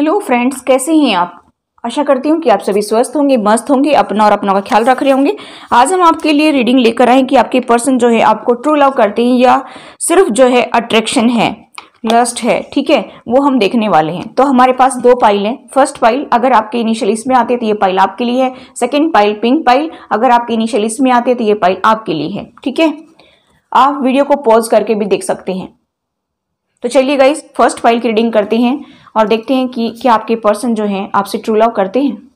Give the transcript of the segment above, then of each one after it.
hello friends कैसे हैं आप आशा करती हूँ कि आप सभी स्वस्थ होंगे मस्त होंगे अपना और अपनों का ख्याल रख रहे होंगे आज हम आपके लिए रीडिंग लेकर आए कि आपके पर्सन जो है आपको ट्रू लव करते हैं या सिर्फ जो है अट्रैक्शन है लस्ट है ठीक है वो हम देखने वाले हैं तो हमारे पास दो पाइल हैं फर्स्ट पाइल अगर आपके इनिशियल इसमें आते हैं तो ये पाइल आपके लिए है सेकेंड पाइल पिंक पाइल अगर आपके इनिशियल इसमें आते तो ये पाइल आपके लिए है ठीक है आप वीडियो को पॉज करके भी देख सकते हैं तो चलिए गाइज फर्स्ट फाइल की रीडिंग करते हैं और देखते हैं कि क्या आपके पर्सन जो हैं आपसे ट्रू लव करते हैं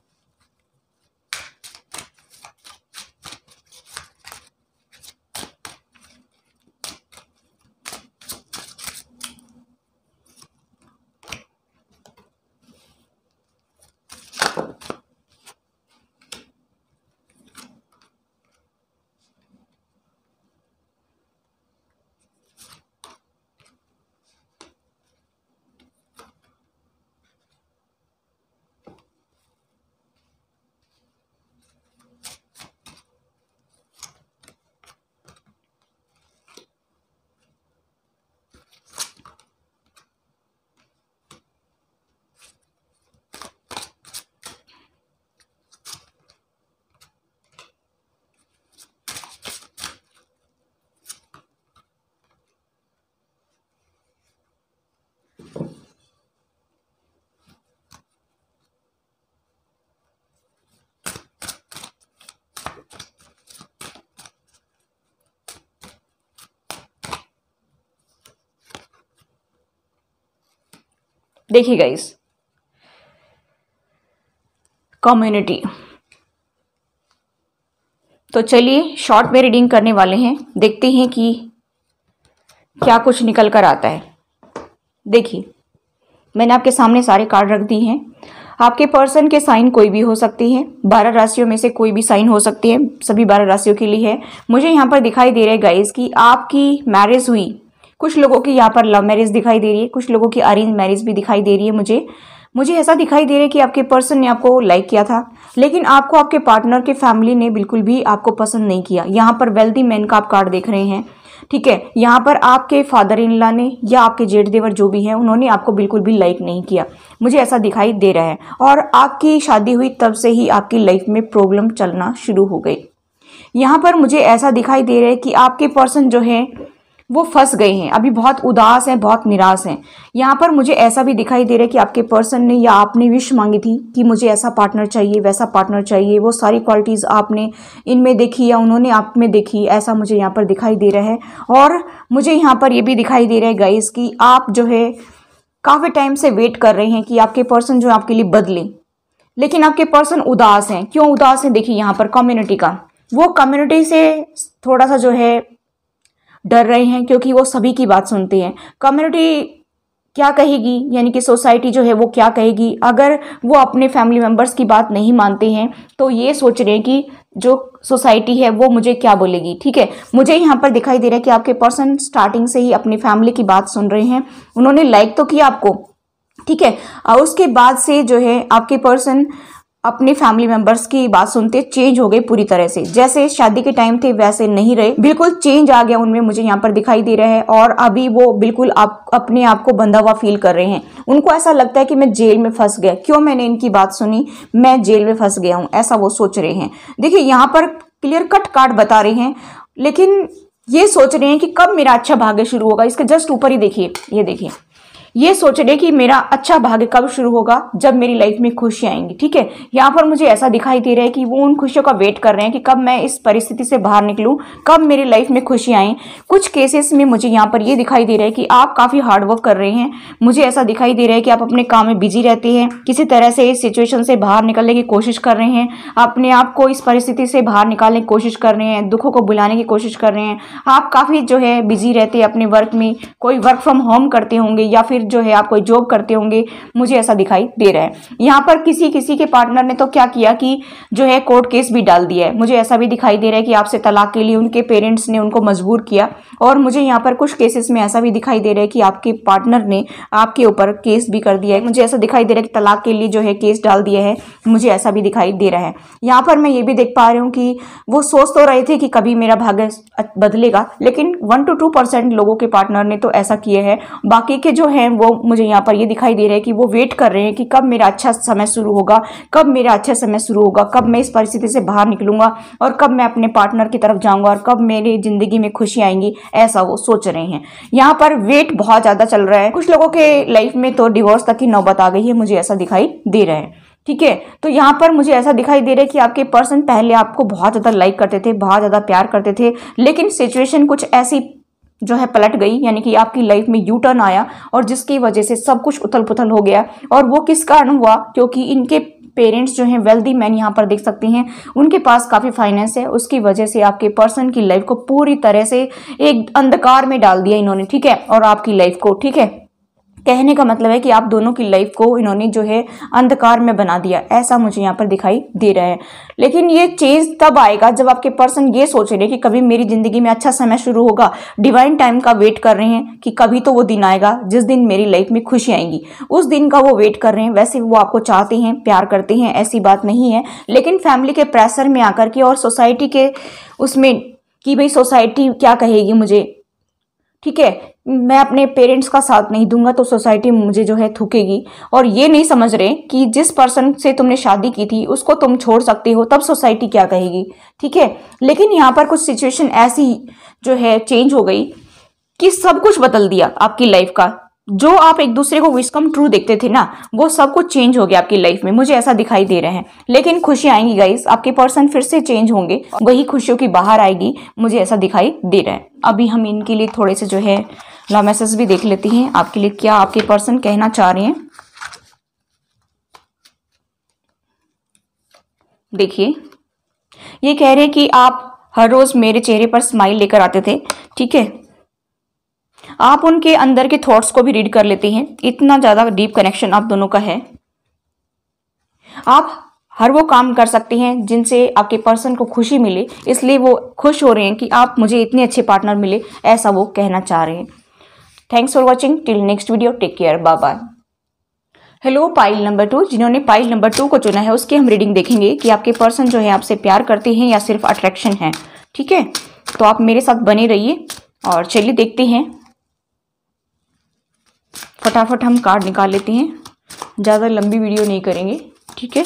देखिए गाइस कम्युनिटी तो चलिए शॉर्ट में रीडिंग करने वाले हैं देखते हैं कि क्या कुछ निकल कर आता है देखिए मैंने आपके सामने सारे कार्ड रख दिए हैं आपके पर्सन के साइन कोई भी हो सकती है बारह राशियों में से कोई भी साइन हो सकती है सभी बारह राशियों के लिए है मुझे यहाँ पर दिखाई दे रहा है गाइज कि आपकी मैरिज हुई कुछ लोगों की यहाँ पर लव मैरिज दिखाई दे रही है कुछ लोगों की अरेंज मैरिज भी दिखाई दे रही है मुझे मुझे ऐसा दिखाई दे रहा है कि आपके पर्सन ने आपको लाइक किया था लेकिन आपको आपके पार्टनर के फैमिली ने बिल्कुल भी आपको पसंद नहीं किया यहाँ पर वेल्दी मैन का आप कार्ड देख रहे हैं ठीक है यहाँ पर आपके फादर इन लॉ ने या आपके जेठ देवर जो भी हैं उन्होंने आपको बिल्कुल भी लाइक नहीं किया मुझे ऐसा दिखाई दे रहा है और आपकी शादी हुई तब से ही आपकी लाइफ में प्रॉब्लम चलना शुरू हो गई यहाँ पर मुझे ऐसा दिखाई दे रहा है कि आपके पर्सन जो है वो फंस गए हैं अभी बहुत उदास हैं बहुत निराश हैं यहाँ पर मुझे ऐसा भी दिखाई दे रहा है कि आपके पर्सन ने या आपने विश मांगी थी कि मुझे ऐसा पार्टनर चाहिए वैसा पार्टनर चाहिए वो सारी क्वालिटीज़ आपने इनमें देखी या उन्होंने आप में देखी ऐसा मुझे यहाँ पर दिखाई दे रहा है और मुझे यहाँ पर ये भी दिखाई दे रहा है गाइस कि आप जो है काफ़ी टाइम से वेट कर रहे हैं कि आपके पर्सन जो है आपके लिए बदलें लेकिन आपके पर्सन उदास हैं क्यों उदास हैं देखिए यहाँ पर कम्युनिटी का वो कम्युनिटी से थोड़ा सा जो है डर रहे हैं क्योंकि वो सभी की बात सुनते हैं कम्युनिटी क्या कहेगी यानी कि सोसाइटी जो है वो क्या कहेगी अगर वो अपने फैमिली मेम्बर्स की बात नहीं मानते हैं तो ये सोच रहे हैं कि जो सोसाइटी है वो मुझे क्या बोलेगी ठीक है मुझे यहाँ पर दिखाई दे रहा है कि आपके पर्सन स्टार्टिंग से ही अपनी फैमिली की बात सुन रहे हैं उन्होंने लाइक तो किया आपको ठीक है और उसके बाद से जो है आपके पर्सन अपने फैमिली मेंबर्स की बात सुनते चेंज हो गए पूरी तरह से जैसे शादी के टाइम थे वैसे नहीं रहे बिल्कुल चेंज आ गया उनमें मुझे यहाँ पर दिखाई दे रहा है और अभी वो बिल्कुल आप अपने आप को बंधा हुआ फील कर रहे हैं उनको ऐसा लगता है कि मैं जेल में फंस गया क्यों मैंने इनकी बात सुनी मैं जेल में फंस गया हूँ ऐसा वो सोच रहे हैं देखिये यहाँ पर क्लियर कट कार्ड बता रहे हैं लेकिन ये सोच रहे हैं कि कब मेरा अच्छा भाग्य शुरू होगा इसके जस्ट ऊपर ही देखिए ये देखिए ये सोच रहे कि मेरा अच्छा भाग्य कब शुरू होगा जब मेरी लाइफ में खुशी आएंगी ठीक है यहाँ पर मुझे ऐसा दिखाई दे रहा है कि वो उन खुशियों का वेट कर रहे हैं कि कब मैं इस परिस्थिति से बाहर निकलूँ कब मेरी लाइफ में खुशी आए कुछ केसेस में मुझे यहाँ पर ये दिखाई दे रहा है कि आप काफ़ी हार्डवर्क कर रहे हैं मुझे ऐसा दिखाई दे रहा है कि आप अपने काम में बिजी रहते हैं किसी तरह से इस सिचुएशन से बाहर निकलने की कोशिश कर रहे हैं अपने आप को इस परिस्थिति से बाहर निकालने की कोशिश कर रहे हैं दुखों को बुलाने की कोशिश कर रहे हैं आप काफ़ी जो है बिजी रहते हैं अपने वर्क में कोई वर्क फ्रॉम होम करते होंगे या फिर जो है आप कोई जॉब करते होंगे मुझे ऐसा दिखाई दे रहा है यहाँ पर किसी किसी के पार्टनर ने तो क्या किया कि जो है कोर्ट केस भी डाल दिया है मुझे ऐसा भी दिखाई दे रहा है कि आपसे तलाक के लिए उनके पेरेंट्स ने उनको मजबूर किया और मुझे यहाँ पर कुछ केसेस में ऐसा भी दिखाई दे रहा है कि आपके पार्टनर ने आपके ऊपर केस भी कर दिया है मुझे ऐसा दिखाई दे रहा है कि तलाक के लिए जो है केस डाल दिया है मुझे ऐसा भी दिखाई दे रहा है यहाँ पर मैं ये भी देख पा रही हूँ कि वो सोच तो रहे थे कि कभी मेरा भाग्य बदलेगा लेकिन वन टू टू परसेंट लोगों के पार्टनर ने तो ऐसा किए है बाकी के जो है वो मुझे यहाँ पर ये दिखाई दे रहा है कि वो वेट कर रहे हैं कि कब मेरा अच्छा समय शुरू होगा कब मेरा अच्छा समय शुरू होगा कब मैं इस परिस्थिति से बाहर निकलूंगा और कब मैं अपने पार्टनर की तरफ जाऊंगा और कब मेरी ज़िंदगी में खुशी आएंगी ऐसा वो सोच रहे हैं यहाँ पर वेट बहुत ज़्यादा चल रहा है कुछ लोगों के लाइफ में तो डिवोर्स तक की नौबत आ गई है मुझे ऐसा दिखाई दे रहा है ठीक है तो यहाँ पर मुझे ऐसा दिखाई दे रहा है कि आपके पर्सन पहले आपको बहुत ज़्यादा लाइक करते थे बहुत ज़्यादा प्यार करते थे लेकिन सिचुएशन कुछ ऐसी जो है पलट गई यानी कि आपकी लाइफ में यू टर्न आया और जिसकी वजह से सब कुछ उथल पुथल हो गया और वो किस कारण हुआ क्योंकि इनके पेरेंट्स जो हैं वेल्दी मैन यहाँ पर देख सकते हैं उनके पास काफ़ी फाइनेंस है उसकी वजह से आपके पर्सन की लाइफ को पूरी तरह से एक अंधकार में डाल दिया इन्होंने ठीक है और आपकी लाइफ को ठीक है कहने का मतलब है कि आप दोनों की लाइफ को इन्होंने जो है अंधकार में बना दिया ऐसा मुझे यहाँ पर दिखाई दे रहा है लेकिन ये चेंज तब आएगा जब आपके पर्सन ये सोच रहे हैं कि कभी मेरी ज़िंदगी में अच्छा समय शुरू होगा डिवाइन टाइम का वेट कर रहे हैं कि कभी तो वो दिन आएगा जिस दिन मेरी लाइफ में खुशी आएंगी उस दिन का वो वेट कर रहे हैं वैसे वो आपको चाहते हैं प्यार करते हैं ऐसी बात नहीं है लेकिन फैमिली के प्रेशर में आकर के और सोसाइटी के उसमें कि भाई सोसाइटी क्या कहेगी मुझे ठीक है मैं अपने पेरेंट्स का साथ नहीं दूंगा तो सोसाइटी मुझे जो है थूकेगी और ये नहीं समझ रहे कि जिस पर्सन से तुमने शादी की थी उसको तुम छोड़ सकते हो तब सोसाइटी क्या कहेगी ठीक है लेकिन यहाँ पर कुछ सिचुएशन ऐसी जो है चेंज हो गई कि सब कुछ बदल दिया आपकी लाइफ का जो आप एक दूसरे को विश कम ट्रू देखते थे ना वो सब कुछ चेंज हो गया आपकी लाइफ में मुझे ऐसा दिखाई दे रहे हैं लेकिन खुशी आएंगी गाइस आपके पर्सन फिर से चेंज होंगे वही खुशियों की बाहर आएगी मुझे ऐसा दिखाई दे रहा है अभी हम इनके लिए थोड़े से जो है लव मैसेज भी देख लेते हैं आपके लिए क्या आपके पर्सन कहना चाह रहे हैं देखिए ये कह रहे हैं कि आप हर रोज़ मेरे चेहरे पर स्माइल लेकर आते थे ठीक है आप उनके अंदर के थॉट्स को भी रीड कर लेती हैं इतना ज़्यादा डीप कनेक्शन आप दोनों का है आप हर वो काम कर सकते हैं जिनसे आपके पर्सन को खुशी मिले इसलिए वो खुश हो रहे हैं कि आप मुझे इतने अच्छे पार्टनर मिले ऐसा वो कहना चाह रहे हैं thanks for watching till next video take care bye bye hello file number two जिन्होंने पाइल नंबर टू को चुना है उसकी हम रीडिंग देखेंगे कि आपके पर्सन जो है आपसे प्यार करते हैं या सिर्फ अट्रैक्शन है ठीक है तो आप मेरे साथ बने रहिए और चलिए देखते हैं फटाफट हम कार्ड निकाल लेते हैं ज़्यादा लंबी वीडियो नहीं करेंगे ठीक है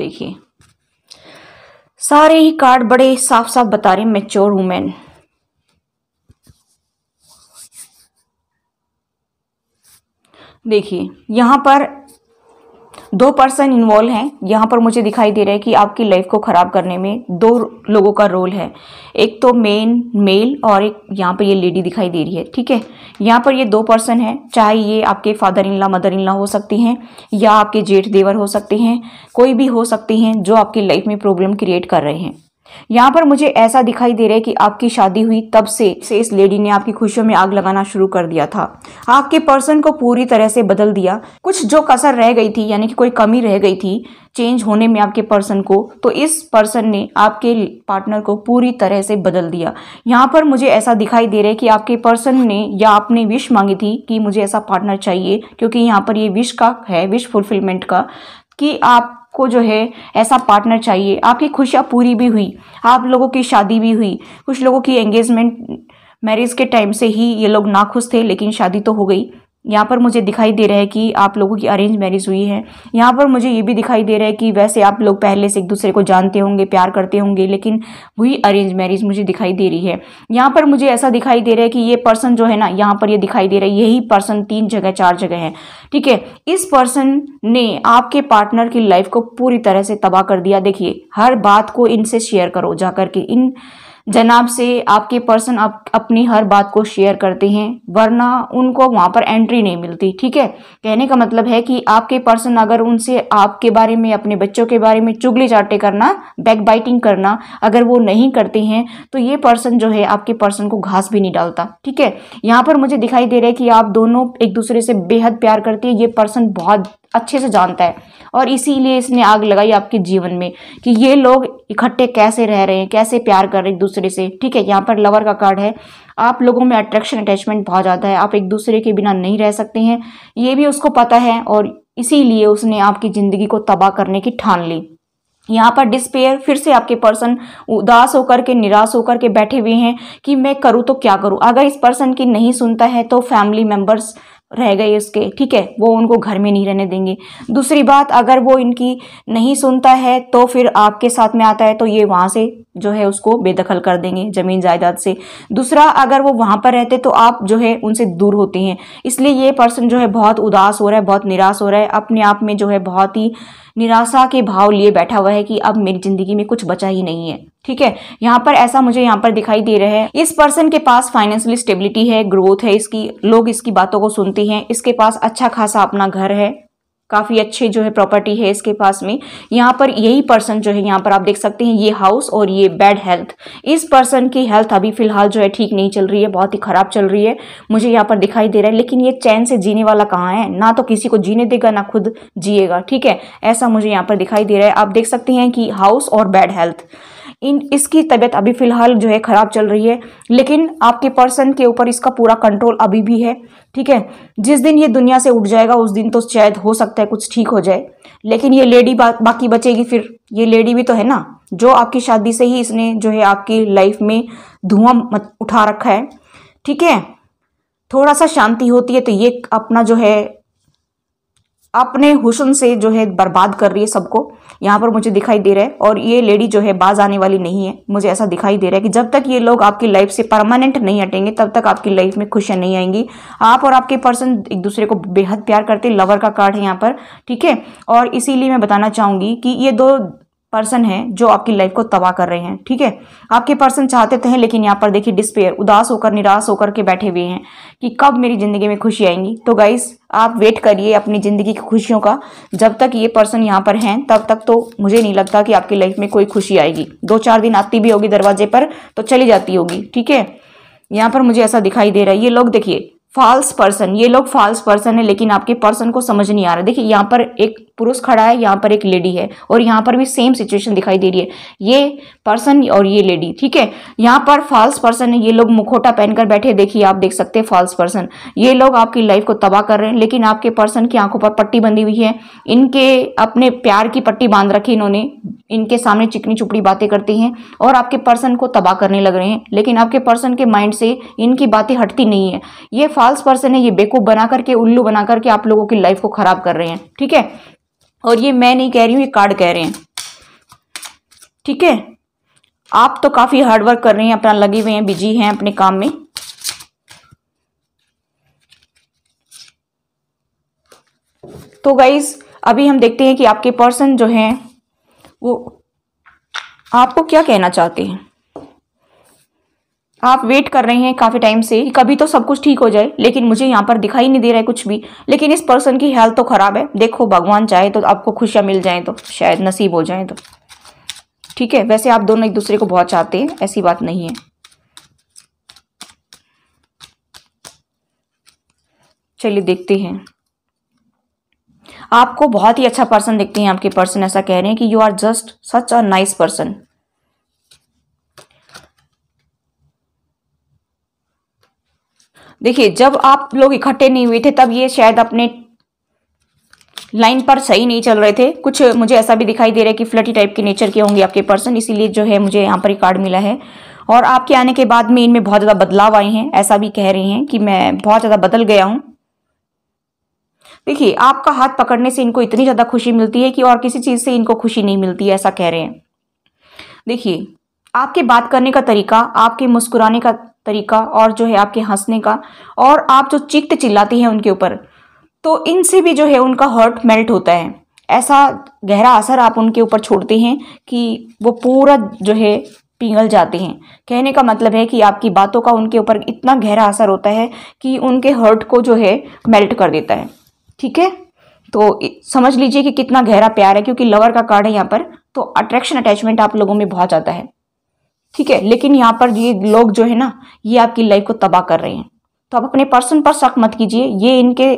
देखिए सारे ही कार्ड बड़े साफ साफ बता रहे मेच्योर वुमेन देखिए यहां पर दो पर्सन इन्वॉल्व हैं यहाँ पर मुझे दिखाई दे रहा है कि आपकी लाइफ को ख़राब करने में दो लोगों का रोल है एक तो मेन मेल और एक यहाँ पर ये लेडी दिखाई दे रही है ठीक है यहाँ पर ये दो पर्सन हैं चाहे ये आपके father in La mother in ला हो सकती हैं या आपके जेठ देवर हो सकते हैं कोई भी हो सकती हैं जो आपकी लाइफ में प्रॉब्लम क्रिएट कर रहे हैं यहाँ पर मुझे ऐसा दिखाई दे रहा है कि आपकी शादी हुई तब से, से इस लेडी ने आपकी खुशियों में आग लगाना शुरू कर दिया था आपके पर्सन को पूरी तरह से बदल दिया कुछ जो कसर रह गई थी यानी कि कोई कमी रह गई थी चेंज होने में आपके पर्सन को तो इस पर्सन ने आपके पार्टनर को पूरी तरह से बदल दिया यहाँ पर मुझे ऐसा दिखाई दे रहा है कि आपके पर्सन ने या आपने विश मांगी थी कि मुझे ऐसा पार्टनर चाहिए क्योंकि यहाँ पर ये विश का है विश फुलफिलमेंट का कि आप आपको जो है ऐसा पार्टनर चाहिए आपकी खुशियाँ पूरी भी हुई आप लोगों की शादी भी हुई कुछ लोगों की एंगेजमेंट मैरिज के टाइम से ही ये लोग नाखुश थे लेकिन शादी तो हो गई यहाँ पर मुझे दिखाई दे रहा है कि आप लोगों की अरेंज मैरिज हुई है यहाँ पर मुझे ये भी दिखाई दे रहा है कि वैसे आप लोग पहले से एक दूसरे को जानते होंगे प्यार करते होंगे लेकिन हुई अरेंज मैरिज मुझे दिखाई दे रही है यहाँ पर मुझे ऐसा दिखाई दे रहा है कि ये पर्सन जो है ना यहाँ पर ये यह दिखाई दे रहा है यही पर्सन तीन जगह चार जगह है ठीक है इस पर्सन ने आपके पार्टनर की लाइफ को पूरी तरह से तबाह कर दिया देखिए हर बात को इनसे शेयर करो जा के इन जनाब से आपके पर्सन आप अपनी हर बात को शेयर करते हैं वरना उनको वहाँ पर एंट्री नहीं मिलती ठीक है कहने का मतलब है कि आपके पर्सन अगर उनसे आपके बारे में अपने बच्चों के बारे में चुगली चाटे करना बैक बाइटिंग करना अगर वो नहीं करते हैं तो ये पर्सन जो है आपके पर्सन को घास भी नहीं डालता ठीक है यहाँ पर मुझे दिखाई दे रहा है कि आप दोनों एक दूसरे से बेहद प्यार करती है ये पर्सन बहुत अच्छे से जानता है और इसीलिए इसने आग लगाई आपके जीवन में कि ये लोग इकट्ठे कैसे रह रहे हैं कैसे प्यार कर रहे हैं एक दूसरे से ठीक है यहाँ पर लवर का कार्ड है आप लोगों में अट्रैक्शन अटैचमेंट बहुत ज़्यादा है आप एक दूसरे के बिना नहीं रह सकते हैं ये भी उसको पता है और इसीलिए उसने आपकी ज़िंदगी को तबाह करने की ठान ली यहाँ पर डिस्पेयर फिर से आपके पर्सन उदास होकर के निराश होकर के बैठे हुए हैं कि मैं करूँ तो क्या करूँ अगर इस पर्सन की नहीं सुनता है तो फैमिली मेम्बर्स रह गए उसके ठीक है वो उनको घर में नहीं रहने देंगे दूसरी बात अगर वो इनकी नहीं सुनता है तो फिर आपके साथ में आता है तो ये वहाँ से जो है उसको बेदखल कर देंगे ज़मीन जायदाद से दूसरा अगर वो वहाँ पर रहते तो आप जो है उनसे दूर होते हैं इसलिए ये पर्सन जो है बहुत उदास हो रहा है बहुत निराश हो रहा है अपने आप में जो है बहुत ही निराशा के भाव लिए बैठा हुआ है कि अब मेरी जिंदगी में कुछ बचा ही नहीं है ठीक है यहाँ पर ऐसा मुझे यहाँ पर दिखाई दे रहा है इस पर्सन के पास फाइनेंशियली स्टेबिलिटी है ग्रोथ है इसकी लोग इसकी बातों को सुनते हैं इसके पास अच्छा खासा अपना घर है काफ़ी अच्छी जो है प्रॉपर्टी है इसके पास में यहाँ पर यही पर्सन जो है यहाँ पर आप देख सकते हैं ये हाउस और ये बैड हेल्थ इस पर्सन की हेल्थ अभी फिलहाल जो है ठीक नहीं चल रही है बहुत ही ख़राब चल रही है मुझे यहाँ पर दिखाई दे रहा है लेकिन ये चैन से जीने वाला कहाँ है ना तो किसी को जीने देगा ना खुद जिएगा ठीक है ऐसा मुझे यहाँ पर दिखाई दे रहा है आप देख सकते हैं कि हाउस और बैड हेल्थ इन इसकी तबीयत अभी फ़िलहाल जो है ख़राब चल रही है लेकिन आपके पर्सन के ऊपर इसका पूरा कंट्रोल अभी भी है ठीक है जिस दिन ये दुनिया से उठ जाएगा उस दिन तो शायद हो सकता है कुछ ठीक हो जाए लेकिन ये लेडी बा, बाकी बचेगी फिर ये लेडी भी तो है ना जो आपकी शादी से ही इसने जो है आपकी लाइफ में धुआं उठा रखा है ठीक है थोड़ा सा शांति होती है तो ये अपना जो है अपने हुसन से जो है बर्बाद कर रही है सबको यहाँ पर मुझे दिखाई दे रहा है और ये लेडी जो है बाज आने वाली नहीं है मुझे ऐसा दिखाई दे रहा है कि जब तक ये लोग आपकी लाइफ से परमानेंट नहीं हटेंगे तब तक आपकी लाइफ में खुशियाँ नहीं आएंगी आप और आपके पर्सन एक दूसरे को बेहद प्यार करते लवर का कार्ड है यहाँ पर ठीक है और इसीलिए मैं बताना चाहूँगी कि ये दो पर्सन है जो आपकी लाइफ को तबाह कर रहे हैं ठीक है आपके पर्सन चाहते थे तो लेकिन यहाँ पर देखिए डिस्पेयर उदास होकर निराश होकर के बैठे हुए हैं कि कब मेरी ज़िंदगी में खुशी आएंगी तो गाइस आप वेट करिए अपनी ज़िंदगी की खुशियों का जब तक ये पर्सन यहाँ पर हैं तब तक तो मुझे नहीं लगता कि आपकी लाइफ में कोई खुशी आएगी दो चार दिन आती भी होगी दरवाजे पर तो चली जाती होगी ठीक है यहाँ पर मुझे ऐसा दिखाई दे रहा है ये लोग देखिए फॉल्स पर्सन ये लोग फॉल्स पर्सन है लेकिन आपके पर्सन को समझ नहीं आ रहा देखिए यहाँ पर एक पुरुष खड़ा है यहाँ पर एक लेडी है और यहाँ पर भी सेम सिचुएशन दिखाई दे रही है ये पर्सन और ये लेडी ठीक है यहाँ पर फॉल्स पर्सन है ये लोग मुखोटा पहनकर बैठे देखिए आप देख सकते हैं फॉल्स पर्सन ये लोग आपकी लाइफ को तबाह कर रहे हैं लेकिन आपके पर्सन की आंखों पर पट्टी बंधी हुई है इनके अपने प्यार की पट्टी बांध रखी इन्होंने इनके सामने चिकनी चुपड़ी बातें करती हैं और आपके पर्सन को तबाह करने लग रहे हैं लेकिन आपके पर्सन के माइंड से इनकी बातें हटती नहीं है ये फॉल्स पर्सन है ये बेकूफ बना करके उल्लू बना करके आप लोगों की लाइफ को ख़राब कर रहे हैं ठीक है और ये मैं नहीं कह रही हूँ ये कार्ड कह रहे हैं ठीक है आप तो काफ़ी हार्डवर्क कर रहे हैं अपना लगे हुए हैं बिजी हैं अपने काम में तो गाइज अभी हम देखते हैं कि आपके पर्सन जो हैं वो आपको क्या कहना चाहते हैं आप वेट कर रहे हैं काफ़ी टाइम से कभी तो सब कुछ ठीक हो जाए लेकिन मुझे यहाँ पर दिखाई नहीं दे रहा है कुछ भी लेकिन इस पर्सन की हेल्थ तो ख़राब है देखो भगवान चाहे तो आपको खुशियाँ मिल जाए तो शायद नसीब हो जाए तो ठीक है वैसे आप दोनों एक दूसरे को बहुत चाहते हैं ऐसी बात नहीं है चलिए देखते हैं आपको बहुत ही अच्छा पर्सन देखते हैं आपके पर्सन ऐसा कह रहे हैं कि you are just such a nice person देखिए जब आप लोग इकट्ठे नहीं हुए थे तब ये शायद अपने लाइन पर सही नहीं चल रहे थे कुछ मुझे ऐसा भी दिखाई दे रहा है कि फ्लटी टाइप के नेचर के होंगे आपके पर्सन इसीलिए जो है मुझे यहाँ पर कार्ड मिला है और आपके आने के बाद में इनमें बहुत ज़्यादा बदलाव आए हैं ऐसा भी कह रहे हैं कि मैं बहुत ज़्यादा बदल गया हूँ देखिए आपका हाथ पकड़ने से इनको इतनी ज़्यादा खुशी मिलती है कि और किसी चीज़ से इनको खुशी नहीं मिलती है ऐसा कह रहे हैं देखिए आपके बात करने का तरीका आपके मुस्कुराने का तरीका और जो है आपके हंसने का और आप जो चिक्त चिल्लाती हैं उनके ऊपर तो इनसे भी जो है उनका हर्ट मेल्ट होता है ऐसा गहरा असर आप उनके ऊपर छोड़ते हैं कि वो पूरा जो है पिघल जाते हैं कहने का मतलब है कि आपकी बातों का उनके ऊपर इतना गहरा असर होता है कि उनके हर्ट को जो है मेल्ट कर देता है ठीक है तो समझ लीजिए कि कितना गहरा प्यार है क्योंकि लवर का कार्ड है यहाँ पर तो अट्रैक्शन अटैचमेंट आप लोगों में बहुत ज़्यादा है ठीक है लेकिन यहाँ पर ये लोग जो है ना ये आपकी लाइफ को तबाह कर रहे हैं तो आप अपने पर्सन पर शक मत कीजिए ये इनके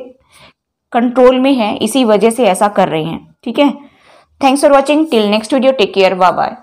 कंट्रोल में है इसी वजह से ऐसा कर रहे हैं ठीक है thanks for watching till next video take care bye bye